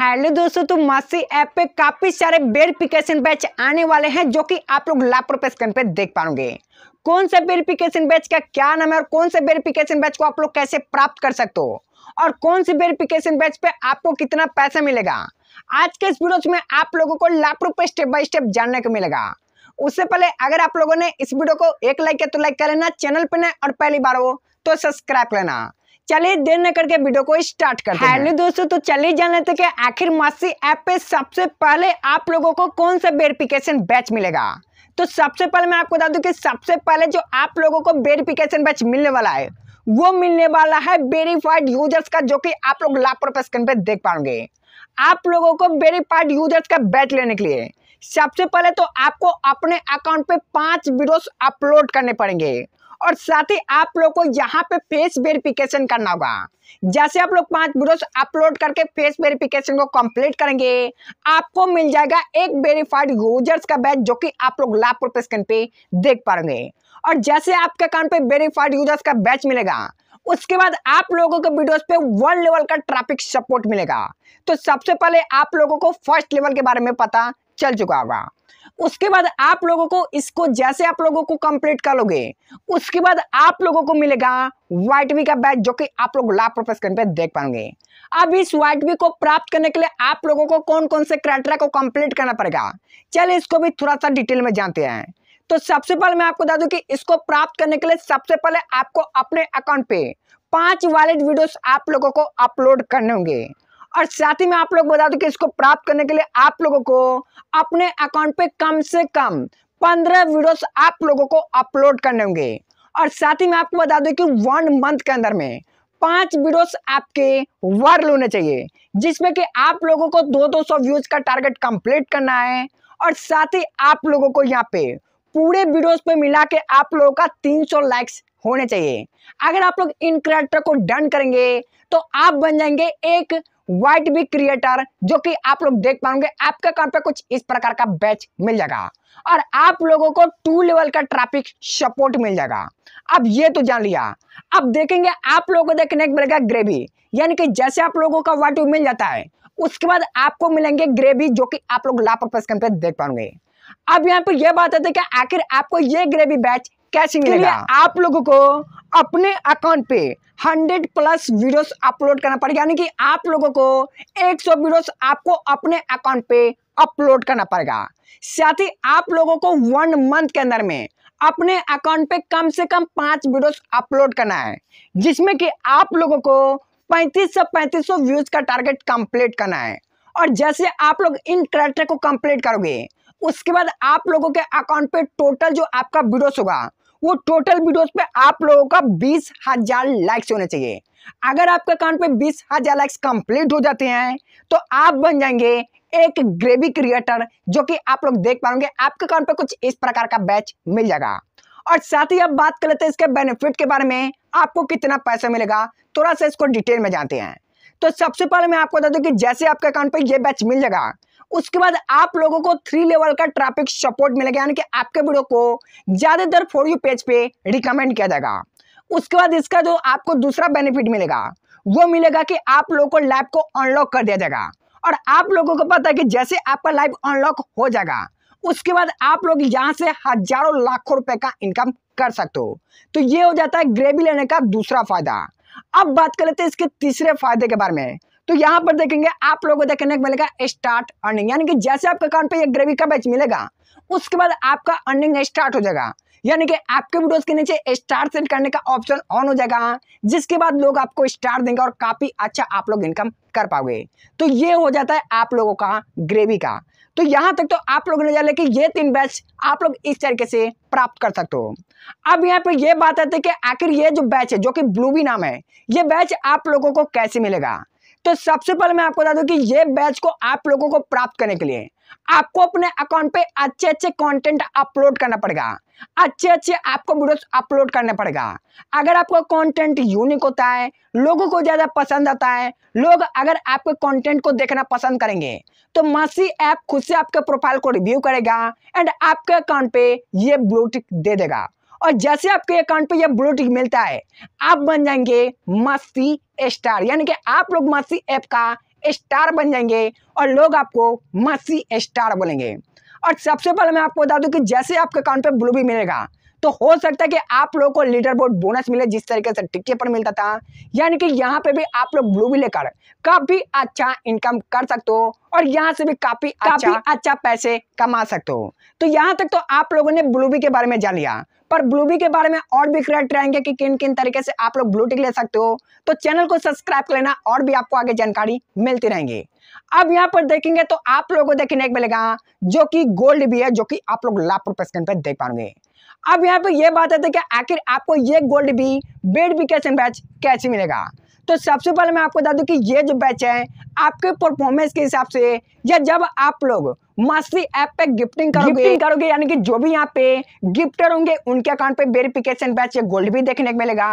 hello दोस्तों तो मासी ऐप पे काफ़ी सारे वेरिफिकेशन बैच आने वाले हैं जो कि आप लोग लापरवाह स्क्रीन पे देख पाओगे कौन सा वेरिफिकेशन बैच का क्या नाम है और कौन से वेरिफिकेशन बैच को आप लोग कैसे प्राप्त कर सकते हो और कौन से वेरिफिकेशन बैच पे आपको कितना पैसा मिलेगा आज के इस वीडियो में आप लोगों को लापरवाह स्टेप बाय स्टेप जानने को मिलेगा उससे पहले अगर आप लोगों ने इस वीडियो को एक लाइक किया तो लाइक कर लेना चैनल पर न और पहली बार हो तो सब्सक्राइब लेना चलिए देर न करके वीडियो को स्टार्ट करते हैं हेलो दोस्तों तो चलिए जान लेते कि आखिर मासी ऐप पे सबसे पहले आप लोगों को कौन सा वेरिफिकेशन बैच मिलेगा तो सबसे पहले मैं आपको बता दूं कि सबसे पहले जो आप लोगों को वेरिफिकेशन बैच मिलने वाला है वो मिलने वाला है वेरीफाइड यूजर्स का जो कि आप लोग लापर पर स्क्रीन पे देख पाओगे आप लोगों को वेरीफाइड यूजर्स का बैच लेने के लिए सबसे पहले तो आपको अपने अकाउंट पे पांच वीडियोस अपलोड करने पड़ेंगे और साथ ही आप लोग को यहाँ पे फेस वेरिफिकेशन करना होगा जैसे आप लोग पांच ब्रोस अपलोड करके फेस वेरिफिकेशन को कंप्लीट करेंगे आपको मिल जाएगा एक वेरीफाइड यूजर्स का बैच जो कि आप लोग लाभ स्क्रीन पे देख पाएंगे और जैसे आपके अकाउंट पे वेरीफाइड यूजर्स का बैच मिलेगा उसके बाद आप लोगों के वीडियोस पे वर्ल्ड लेवल का ट्रैफिक सपोर्ट मिलेगा तो सबसे पहले आप लोगों को फर्स्ट लेवल के बारे में पता चल चुका होगा उसके बाद आप लोगों को इसको जैसे आप लोगों को कंप्लीट कर लोगे उसके बाद आप लोगों को मिलेगा वाइट वी का बैच जो कि आप लोग लाभ प्रोफेस पे देख पाएंगे अब इस वाइट वी को प्राप्त करने के लिए आप लोगों को कौन कौन से क्राइटेरिया को कंप्लीट करना पड़ेगा चलिए इसको भी थोड़ा सा डिटेल में जानते हैं तो सबसे पहले मैं आपको बता दू की इसको प्राप्त करने के लिए सबसे पहले आपको अपने अकाउंट पे पांच वॉलेट वीडियो आप लोगों को अपलोड करने होंगे और साथ ही मैं आप लोग बता दूं कि इसको प्राप्त करने के लिए आप लोगों को अपने अकाउंट पे कम से कम पंद्रह वीडियोस आप लोगों को अपलोड करने होंगे और साथ ही मैं आपको बता दूं कि वन मंथ के अंदर में पांच वीडियोस आपके वायरल होने चाहिए जिसमें कि आप लोगों को दो दो सौ व्यूज का टारगेट कंप्लीट करना है और साथ ही आप लोगों को यहाँ पे पूरे वीडियोस पे मिला के आप लोगों का 300 लाइक्स होने चाहिए अगर आप लोग इन क्रिएटर को डन करेंगे तो आप बन जाएंगे एक व्हाइट भी क्रिएटर जो कि आप लोग देख पाओगे आपके अकाउंट पे कुछ इस प्रकार का बैच मिल जाएगा और आप लोगों को टू लेवल का ट्रैफिक सपोर्ट मिल जाएगा अब ये तो जान लिया अब देखेंगे आप लोगों को देखने को मिलेगा ग्रेवी यानी कि जैसे आप लोगों का व्हाइट मिल जाता है उसके बाद आपको मिलेंगे ग्रेवी जो कि आप लोग लापर स्कैन पे देख पाओगे अब यहाँ पर यह बात आती है कि आखिर आपको ये ग्रेवी बैच कैसे मिलेगा आप लोगों को अपने अकाउंट पे हंड्रेड प्लस वीडियोस अपलोड करना पड़ेगा यानी कि आप लोगों को एक सौ वीडियोस आपको अपने अकाउंट पे अपलोड करना पड़ेगा साथ ही आप लोगों को वन मंथ के अंदर में अपने अकाउंट पे कम से कम पांच वीडियोस अपलोड करना है जिसमें कि आप लोगों को पैंतीस से पैंतीस सौ व्यूज़ का टारगेट कंप्लीट करना है और जैसे आप लोग इन करेक्टर को कंप्लीट करोगे उसके बाद आप लोगों के अकाउंट पे टोटल जो आपका वीडियोस होगा वो टोटल वीडियोस पे आप लोगों का बीस हजार लाइक्स होने चाहिए अगर आपके अकाउंट पे बीस हजार लाइक्स कंप्लीट हो जाते हैं तो आप बन जाएंगे एक ग्रेवी क्रिएटर जो कि आप लोग देख पाओगे आपके अकाउंट पे कुछ इस प्रकार का बैच मिल जाएगा और साथ ही अब बात कर लेते हैं इसके बेनिफिट के बारे में आपको कितना पैसा मिलेगा थोड़ा सा इसको डिटेल में जानते हैं तो सबसे पहले मैं आपको बता दूं कि जैसे आपके अकाउंट पे ये बैच मिल जाएगा उसके बाद आप लोगों को थ्री लेवल का ट्रैफिक सपोर्ट मिलेगा यानी कि आपके वीडियो को ज़्यादातर फॉर यू पेज पे रिकमेंड किया जाएगा उसके बाद इसका जो आपको दूसरा बेनिफिट मिलेगा वो मिलेगा कि आप लोगों को लाइव को अनलॉक कर दिया जाएगा और आप लोगों को पता है कि जैसे आपका लाइव अनलॉक हो जाएगा उसके बाद आप लोग यहाँ से हजारों लाखों रुपए का इनकम कर सकते हो तो ये हो जाता है ग्रेवी लेने का दूसरा फायदा अब बात कर लेते हैं इसके तीसरे फायदे के बारे में तो यहाँ पर देखेंगे आप लोगों को देखने को मिलेगा स्टार्ट अर्निंग यानी कि जैसे आपके अकाउंट पे ये ग्रेवी का बैच मिलेगा उसके बाद आपका अर्निंग स्टार्ट हो जाएगा यानी कि आपके वीडियोस के नीचे स्टार सेट करने का ऑप्शन ऑन हो जाएगा जिसके बाद लोग आपको स्टार देंगे और काफ़ी अच्छा आप लोग इनकम कर पाओगे तो ये हो जाता है आप लोगों का ग्रेवी का तो यहां तक तो आप लोग नजर कि ये तीन बैच आप लोग इस तरीके से प्राप्त कर सकते हो अब यहाँ पे ये बात आती है कि आखिर ये जो बैच है जो कि ब्लूबी नाम है ये बैच आप लोगों को कैसे मिलेगा तो सबसे पहले मैं आपको बता दूं कि ये बैच को आप लोगों को प्राप्त करने के लिए आपको अपने अकाउंट पे अच्छे अच्छे कंटेंट अपलोड करना पड़ेगा अच्छे अच्छे आपको वीडियोस अपलोड करने पड़ेगा अगर आपका कंटेंट यूनिक होता है लोगों को ज़्यादा पसंद आता है लोग अगर आपके कंटेंट को देखना पसंद करेंगे तो मासी ऐप खुद से आपके प्रोफाइल को रिव्यू करेगा एंड आपके अकाउंट पे ये ब्लूटिक दे देगा और जैसे आपके अकाउंट पे ये ब्लू टिक मिलता है आप बन जाएंगे मस्ती स्टार यानी कि आप लोग मस्ती ऐप का स्टार बन जाएंगे और लोग आपको मस्ती स्टार बोलेंगे और सबसे पहले मैं आपको बता दूं कि जैसे आपके अकाउंट पे ब्लू भी मिलेगा तो हो सकता है कि आप लोगों को लीडर बोर्ड बोनस मिले जिस तरीके से टिकट पर मिलता था यानी कि यहाँ पे भी आप लोग ब्लू भी लेकर काफी अच्छा इनकम कर सकते हो और यहाँ से भी काफी अच्छा काफी अच्छा पैसे कमा सकते हो तो यहाँ तक तो आप लोगों ने ब्लूबी के बारे में जान लिया पर ब्लूबी के बारे में और भी क्लियर रहेंगे कि किन किन तरीके से आप लोग ब्लू टिक ले सकते हो तो चैनल को सब्सक्राइब कर लेना और भी आपको आगे जानकारी मिलती रहेंगी अब यहाँ पर देखेंगे तो आप लोगों को देखने मिलेगा जो कि गोल्ड भी है जो कि आप लोग लाख रुपए स्क्रीन पर देख पाओगे अब यहाँ पर यह बात है कि आखिर आपको ये गोल्ड भी बेड भी कैसे बैच कैसे मिलेगा तो सबसे पहले मैं आपको बता दूं कि ये जो बैच है आपके परफॉर्मेंस के हिसाब से या जब आप लोग मास्टरी ऐप पे गिफ्टिंग करोगे गिफ्टिंग करोगे यानी कि जो भी यहाँ पे गिफ्टर होंगे उनके अकाउंट पे वेरिफिकेशन बैच या गोल्ड भी देखने को मिलेगा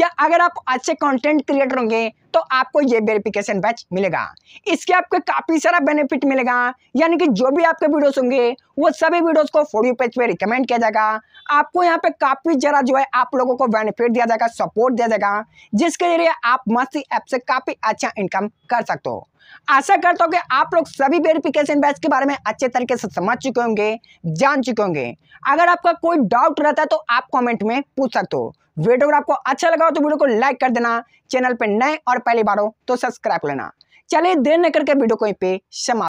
या अगर आप अच्छे कंटेंट क्रिएटर होंगे तो आपको ये वेरिफिकेशन बैच मिलेगा इसके आपको काफ़ी सारा बेनिफिट मिलेगा यानी कि जो भी आपके वीडियोस होंगे वो सभी वीडियोस को फोर पेज पे रिकमेंड किया जाएगा आपको यहाँ पे काफ़ी ज़रा जो है आप लोगों को बेनिफिट दिया जाएगा सपोर्ट दिया जाएगा जिसके जरिए आप मस्ती ऐप से काफ़ी अच्छा इनकम कर सकते हो आशा करता हूँ कि आप लोग सभी वेरिफिकेशन बैच के बारे में अच्छे तरीके से समझ चुके होंगे जान चुके होंगे अगर आपका कोई डाउट रहता है तो आप कमेंट में पूछ सकते हो वीडियो अगर आपको अच्छा लगा हो तो वीडियो को लाइक कर देना चैनल पर नए और पहली बार हो तो सब्सक्राइब कर लेना चलिए देर न करके वीडियो को समाप्त